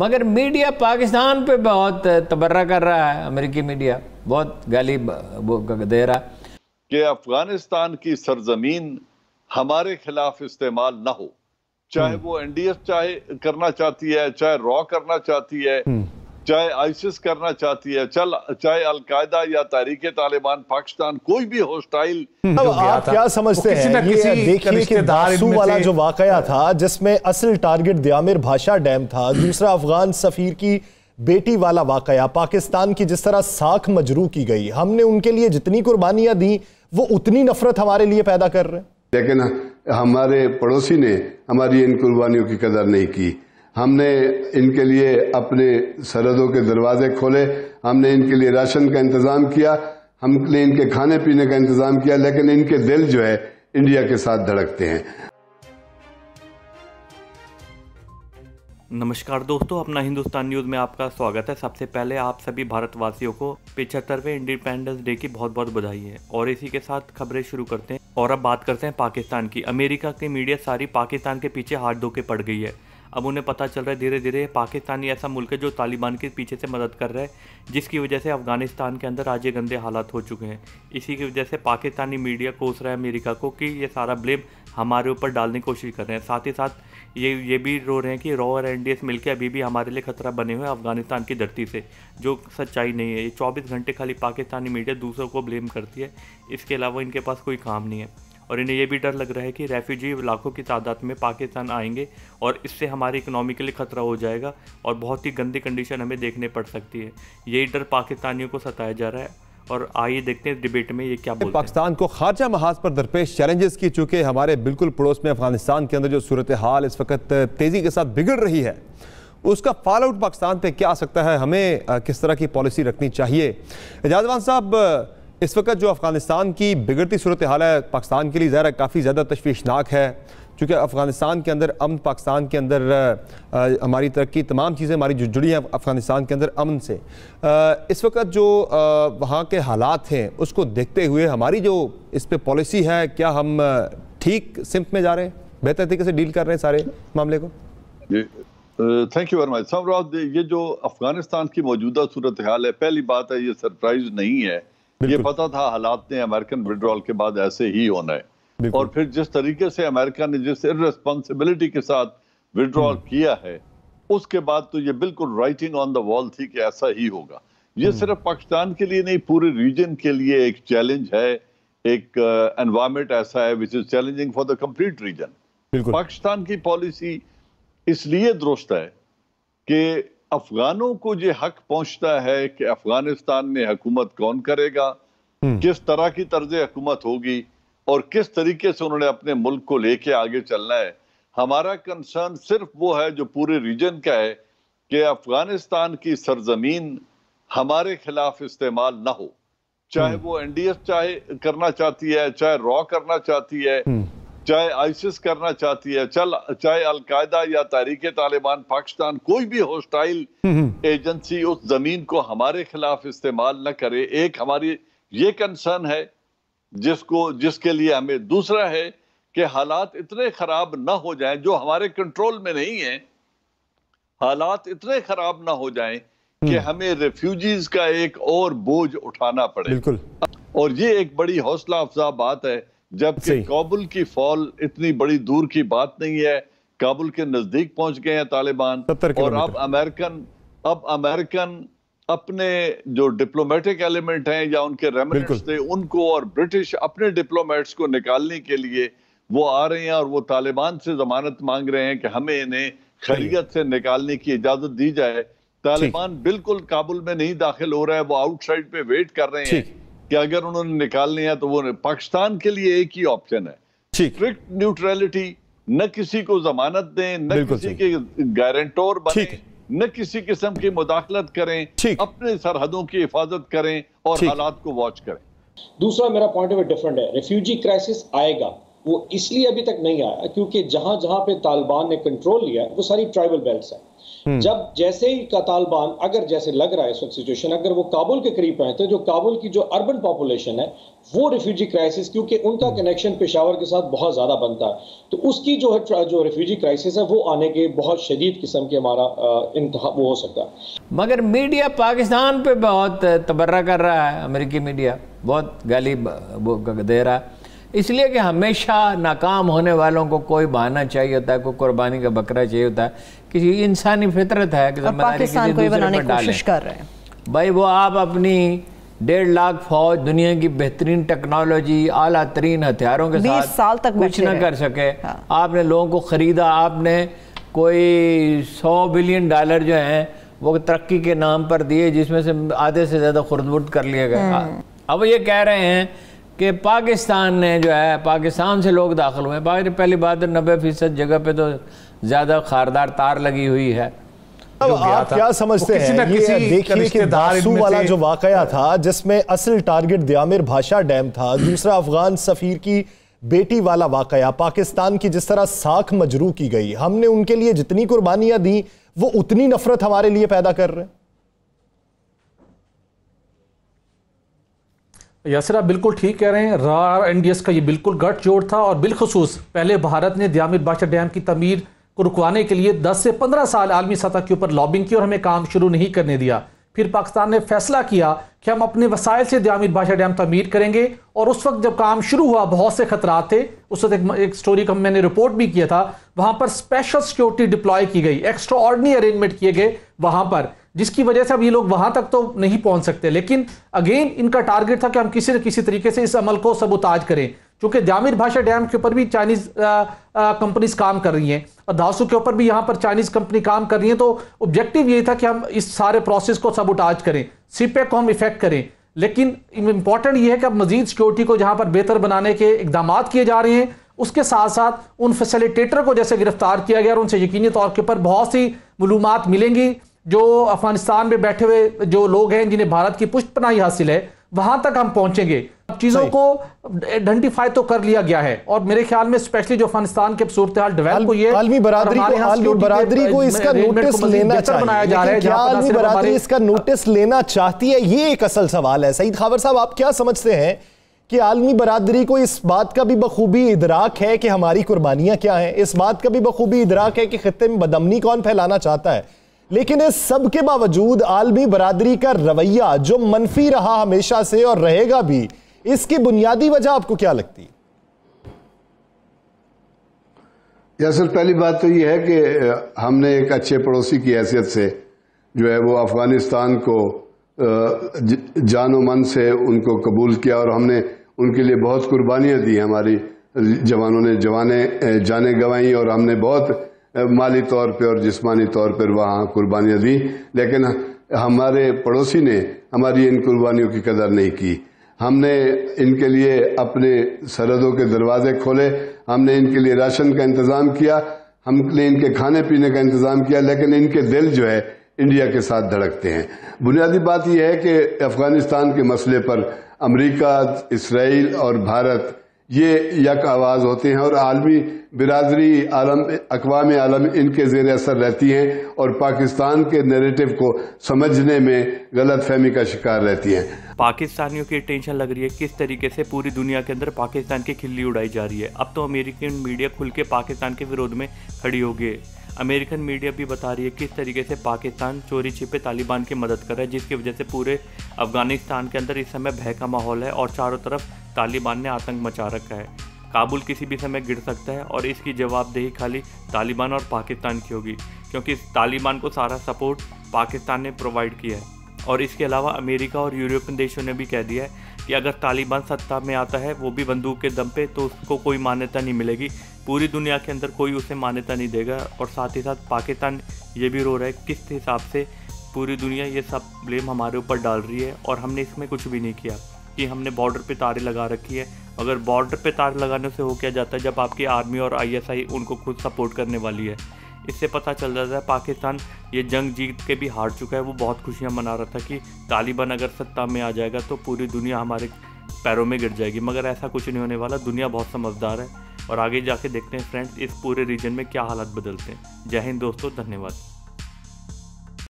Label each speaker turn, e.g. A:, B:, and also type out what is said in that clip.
A: मगर मीडिया पाकिस्तान पे बहुत तबर्रा कर रहा है अमेरिकी मीडिया बहुत गाली वो दे रहा है
B: कि अफगानिस्तान की सरजमीन हमारे खिलाफ इस्तेमाल ना हो चाहे हम्म। वो एनडीएफ चाहे करना चाहती है चाहे रॉ करना चाहती है हम्म। चाहे आइसिस करना चाहती है चल चाहे अलकायदा या तहरीक तालिबान पाकिस्तान कोई भी होस्टाइल हम्म, अब आप क्या समझते हैं देखिए कि दासू वाला जो
C: वाकया था जिसमें असल टारगेट दयामिर भाषा डैम था दूसरा अफगान सफीर की बेटी वाला वाकया पाकिस्तान की जिस तरह साख मजरू की गई हमने उनके लिए जितनी कुर्बानियां दी वो उतनी नफरत हमारे लिए पैदा कर रहे
D: हैं लेकिन हमारे पड़ोसी ने हमारी इन कुर्बानियों की कदर नहीं की हमने इनके लिए अपने सरहदों के दरवाजे खोले हमने इनके लिए राशन का इंतजाम किया हमने इनके खाने पीने का इंतजाम किया लेकिन इनके दिल जो है इंडिया के साथ धड़कते
E: हैं नमस्कार दोस्तों अपना हिंदुस्तान न्यूज़ में आपका स्वागत है सबसे पहले आप सभी भारतवासियों को पिछहत्तरवें इंडिपेंडेंस डे की बहुत बहुत बधाई है और इसी के साथ खबरें शुरू करते हैं और अब बात करते हैं पाकिस्तान की अमेरिका की मीडिया सारी पाकिस्तान के पीछे हाथ धो के पड़ गई है अब उन्हें पता चल रहा है धीरे धीरे पाकिस्तान ही ऐसा मुल्क है जो तालिबान के पीछे से मदद कर रहा है जिसकी वजह से अफ़गानिस्तान के अंदर आज ये गंदे हालात हो चुके हैं इसी की वजह से पाकिस्तानी मीडिया कोस रहा है अमेरिका को कि ये सारा ब्लेम हमारे ऊपर डालने की कोशिश कर रहे हैं साथ ही साथ ये ये भी रो रहे हैं कि रॉ और एन डी मिलकर अभी भी हमारे लिए खतरा बने हुए हैं अफगानिस्तान की धरती से जो सच्चाई नहीं है ये चौबीस घंटे खाली पाकिस्तानी मीडिया दूसरों को ब्लेम करती है इसके अलावा इनके पास कोई काम नहीं है और इन्हें यह भी डर लग रहा है कि रेफ्यूजी लाखों की तादाद में पाकिस्तान आएंगे और इससे हमारी इकनॉमी के लिए ख़तरा हो जाएगा और बहुत ही गंदी कंडीशन हमें देखने पड़ सकती है यही डर पाकिस्तानियों को सताया जा रहा है और आइए देखते हैं डिबेट में ये क्या बोलते
C: पाकिस्तान को खारजा महाज पर दरपेश चैलेंजेस की चूँकि हमारे बिल्कुल पड़ोस में अफगानिस्तान के अंदर जो सूरत हाल इस वक्त तेज़ी के साथ बिगड़ रही है उसका फॉल आउट पाकिस्तान पे क्या आ सकता है हमें किस तरह की पॉलिसी रखनी चाहिए एजाजवान साहब इस वक्त जो अफ़गानिस्तान की बिगड़ती सूरत हाल है पाकिस्तान के लिए ज़रा काफ़ी ज़्यादा तशवीशनाक है चूँकि अफ़गानिस्तान के अंदर अमन पाकिस्तान के अंदर हमारी तरक्की तमाम चीज़ें हमारी जो जुड़ी हैं अफ़गानिस्तान के अंदर अमन से आ, इस वक्त जो वहाँ के हालात हैं उसको देखते हुए हमारी जो इस पर पॉलिसी है क्या हम ठीक सिमत में जा रहे हैं बेहतर तरीके से डील कर रहे हैं सारे मामले को
B: thank you very much Samraj ये जो अफ़गानिस्तान की मौजूदा सूरत हाल है पहली बात है ये सरप्राइज नहीं है ये पता था हालात ने अमेरिकन विड्रॉल के बाद ऐसे ही होना है और फिर जिस तरीके से अमेरिका ने जिस इरेस्पॉन्सिबिलिटी के साथ विड्रॉल हम्म। किया है उसके बाद तो ये बिल्कुल राइटिंग ऑन द वॉल थी कि ऐसा ही होगा ये हम्म। सिर्फ पाकिस्तान के लिए नहीं पूरे रीजन के लिए एक चैलेंज है एक एनवायरमेंट ऐसा है which is challenging for the complete region Pakistan की पॉलिसी इसलिए दुरुस्त है कि अफगानों को ये हक पहुंचता है कि अफगानिस्तान में हकूमत कौन करेगा हम्म। किस तरह की तर्ज हकूमत होगी और किस तरीके से उन्होंने अपने मुल्क को लेके आगे चलना है हमारा कंसर्न सिर्फ वो है जो पूरे रीजन का है कि अफगानिस्तान की सरजमीन हमारे खिलाफ इस्तेमाल ना हो चाहे हम्म। वो एनडीएस चाहे करना चाहती है चाहे रॉ करना चाहती है हम्म। चाहे आइसिस करना चाहती है चल चाहे अलकायदा या तहरीक तालिबान पाकिस्तान कोई भी होस्टाइल एजेंसी उस जमीन को हमारे खिलाफ इस्तेमाल न करे एक हमारी ये कंसर्न है जिसको जिसके लिए हमें दूसरा है कि हालात इतने खराब ना हो जाएं जो हमारे कंट्रोल में नहीं है हालात इतने खराब ना हो जाएं कि हम्म। हमें रेफ्यूजीज का एक और बोझ उठाना पड़े बिल्कुल और ये एक बड़ी हौसला अफजा बात है जबकि काबुल की फॉल इतनी बड़ी दूर की बात नहीं है काबुल के नजदीक पहुंच गए हैं तालिबान और अब अमेरिकन अब अमेरिकन अपने जो डिप्लोमेटिक एलिमेंट हैं या उनके रेमिनेंट्स थे उनको और ब्रिटिश अपने डिप्लोमेट्स को निकालने के लिए वो आ रहे हैं और वो तालिबान से जमानत मांग रहे हैं कि हमें इन्हें खैरियत से निकालने की इजाजत दी जाए तालिबान बिल्कुल काबुल में नहीं दाखिल हो रहा है वो आउटसाइड पे वेट कर रहे हैं कि अगर उन्होंने निकालने हैं तो वो पाकिस्तान के लिए एक ही ऑप्शन है स्ट्रिक्ट न्यूट्रलिटी न किसी को जमानत दें न किसी के गारंटोर बने न किसी किस्म की मुदाखलत करें अपने सरहदों की हिफाजत करें और हालात को वॉच करें
F: दूसरा मेरा पॉइंट ऑफ डिफरेंट है रेफ्यूजी
B: क्राइसिस आएगा वो इसलिए अभी
F: तक नहीं आया क्योंकि जहां जहां पे तालिबान ने कंट्रोल लिया वो सारी ट्राइबल बेल्ट है हम्म। जब जैसे ही का तालिबान अगर जैसे लग रहा है इस वक्त सिचुएशन अगर वो काबुल के करीब पहुंचते जो काबुल की जो अर्बन पॉपुलेशन है वो रिफ्यूजी क्राइसिस क्योंकि उनका कनेक्शन हम्म। पेशावर के साथ बहुत ज़्यादा बनता है तो उसकी जो है जो रिफ्यूजी क्राइसिस है वो आने के बहुत शदीद किस्म के हमारा
A: इंतहा वो हो सकता है मगर मीडिया पाकिस्तान पर बहुत तबर्रा कर रहा है अमेरिकी मीडिया बहुत गाली दे रहा है इसलिए कि हमेशा नाकाम होने वालों को कोई बहाना चाहिए होता है कोई कुर्बानी का बकरा चाहिए होता है किसी इंसानी फितरत है कि पाकिस्तान को बनाने की कोशिश कर रहे हैं भाई वो आप अपनी डेढ़ लाख फौज दुनिया की बेहतरीन टेक्नोलॉजी आला तरीन हथियारों के साथ साल तक कुछ ना कर सके हाँ। आपने लोगों को ख़रीदा आपने कोई सौ बिलियन डॉलर जो है वो तरक्की के नाम पर दिए जिसमें से आधे से ज़्यादा खुर्द कर लिए गए हम्म। अब ये कह रहे हैं कि पाकिस्तान ने जो है पाकिस्तान से लोग दाखिल हुए हैं पहली बात नब्बे फीसद जगह पे तो ज़्यादा खारदार तार लगी हुई है
C: अब आप क्या समझते हैं देखिए वाला जो वाकया था जिसमें असल टारगेट दयामिर भाषा डैम था दूसरा अफगान सफीर की बेटी वाला वाकया पाकिस्तान की जिस तरह साख मजरू की गई हमने उनके लिए जितनी कुर्बानियां दी वो उतनी नफरत हमारे लिए पैदा कर रहे हैं
F: यासर आप बिल्कुल ठीक कह रहे हैं रार एन डी एस का ये बिल्कुल गठ जोड़ था और बिलखसूस पहले भारत ने दयामिर बादशाह डैम की तमीर को रुकवाने के लिए 10 से 15 साल आलमी सतह के ऊपर लॉबिंग की और हमें काम शुरू नहीं करने दिया फिर पाकिस्तान ने फैसला किया कि हम अपने वसायल से दयामिर बादशाह डैम तमीर करेंगे और उस वक्त जब काम शुरू हुआ बहुत से खतरा थे उस वक्त एक, एक स्टोरी का मैंने रिपोर्ट भी किया था वहाँ पर स्पेशल सिक्योरिटी डिप्लॉय की गई एक्स्ट्रा ऑर्डनी अरेंजमेंट किए गए वहाँ पर जिसकी वजह से अब ये लोग वहां तक तो नहीं पहुंच सकते लेकिन अगेन इनका टारगेट था कि हम किसी न किसी तरीके से इस अमल को सबोताज करें क्योंकि जामिर भाषा डैम के ऊपर भी चाइनीज कंपनीज uh, uh, काम कर रही हैं और धासु के ऊपर भी यहाँ पर चाइनीज कंपनी काम कर रही है तो ऑब्जेक्टिव यही था कि हम इस सारे प्रोसेस को सबोटाज करें सीपे को हम इफेक्ट करें लेकिन इंपॉर्टेंट ये है कि अब मजीद सिक्योरिटी को जहाँ पर बेहतर बनाने के इकदाम किए जा रहे हैं उसके साथ साथ उन फैसिलिटेटर को जैसे गिरफ्तार किया गया और उनसे यकीनी तौर के ऊपर बहुत सी मलूमत मिलेंगी जो अफगानिस्तान में बैठे हुए जो लोग हैं जिन्हें भारत की पुष्ट पनाही हासिल है वहां तक हम पहुंचेंगे चीजों को आइडेंटिफाई तो कर लिया गया है और मेरे ख्याल में स्पेशली जो अफगानिस्तान के सूरत हाल डेवलप हुई है बरादरी को बरादरी को इसका नोटिस लेना चाहिए बरादरी इसका
C: नोटिस लेना चाहती है ये एक असल सवाल है सईद खावर साहब आप क्या समझते हैं कि आलमी बरादरी को इस बात का भी बखूबी इदराक है कि हमारी कुर्बानियां क्या हैं इस बात का भी बखूबी इदराक है कि खत्े में बदमनी कौन फैलाना चाहता है लेकिन इस सब के बावजूद आलमी बरादरी का रवैया जो मनफी रहा हमेशा से और
D: रहेगा भी इसकी बुनियादी वजह आपको क्या लगती है या सर पहली बात तो यह है कि हमने एक अच्छे पड़ोसी की हैसियत से जो है वो अफगानिस्तान को जानो मन से उनको कबूल किया और हमने उनके लिए बहुत कुर्बानियां दी हमारी जवानों ने जवाने जाने गंवाई और हमने बहुत माली तौर पर और जिस्मानी तौर पर वहां कुर्बानियां दी लेकिन हमारे पड़ोसी ने हमारी इन कुर्बानियों की कदर नहीं की हमने इनके लिए अपने सरहदों के दरवाजे खोले हमने इनके लिए राशन का इंतजाम किया हमने इनके खाने पीने का इंतजाम किया लेकिन इनके दिल जो है इंडिया के साथ धड़कते हैं बुनियादी बात यह है कि अफगानिस्तान के मसले पर अमेरिका इसराइल और भारत ये यक आवाज होते हैं और आलमी बिरादरी आलम अकवाम आलम इनके जेर असर रहती हैं और पाकिस्तान के नेरेटिव को समझने में गलत फहमी का शिकार रहती हैं
E: पाकिस्तानियों की टेंशन लग रही है किस तरीके से पूरी दुनिया के अंदर पाकिस्तान की खिल्ली उड़ाई जा रही है अब तो अमेरिकन मीडिया खुल के पाकिस्तान के विरोध में खड़ी हो गई अमेरिकन मीडिया भी बता रही है किस तरीके से पाकिस्तान चोरी छिपे तालिबान की मदद कर रहा है जिसकी वजह से पूरे अफगानिस्तान के अंदर इस समय भय का माहौल है और चारों तरफ तालिबान ने आतंक मचा रखा है काबुल किसी भी समय गिर सकता है और इसकी जवाबदेही खाली तालिबान और पाकिस्तान की होगी क्योंकि तालिबान को सारा सपोर्ट पाकिस्तान ने प्रोवाइड किया है और इसके अलावा अमेरिका और यूरोपियन देशों ने भी कह दिया है कि अगर तालिबान सत्ता में आता है वो भी बंदूक के दम पे तो उसको कोई मान्यता नहीं मिलेगी पूरी दुनिया के अंदर कोई उसे मान्यता नहीं देगा और साथ ही साथ पाकिस्तान ये भी रो रहा है किस हिसाब से पूरी दुनिया ये सब ब्लेम हमारे ऊपर डाल रही है और हमने इसमें कुछ भी नहीं किया कि हमने बॉर्डर पे तारे लगा रखी है अगर बॉर्डर पे तार लगाने से हो क्या जाता है जब आपकी आर्मी और आईएसआई उनको खुद सपोर्ट करने वाली है इससे पता चल जाता है पाकिस्तान ये जंग जीत के भी हार चुका है वो बहुत खुशियाँ मना रहा था कि तालिबान अगर सत्ता में आ जाएगा तो पूरी दुनिया हमारे पैरों में गिर जाएगी मगर ऐसा कुछ नहीं होने वाला दुनिया बहुत समझदार है और आगे जाके देखते हैं फ्रेंड्स इस पूरे रीजन में क्या हालात बदलते हैं जय हिंद दोस्तों धन्यवाद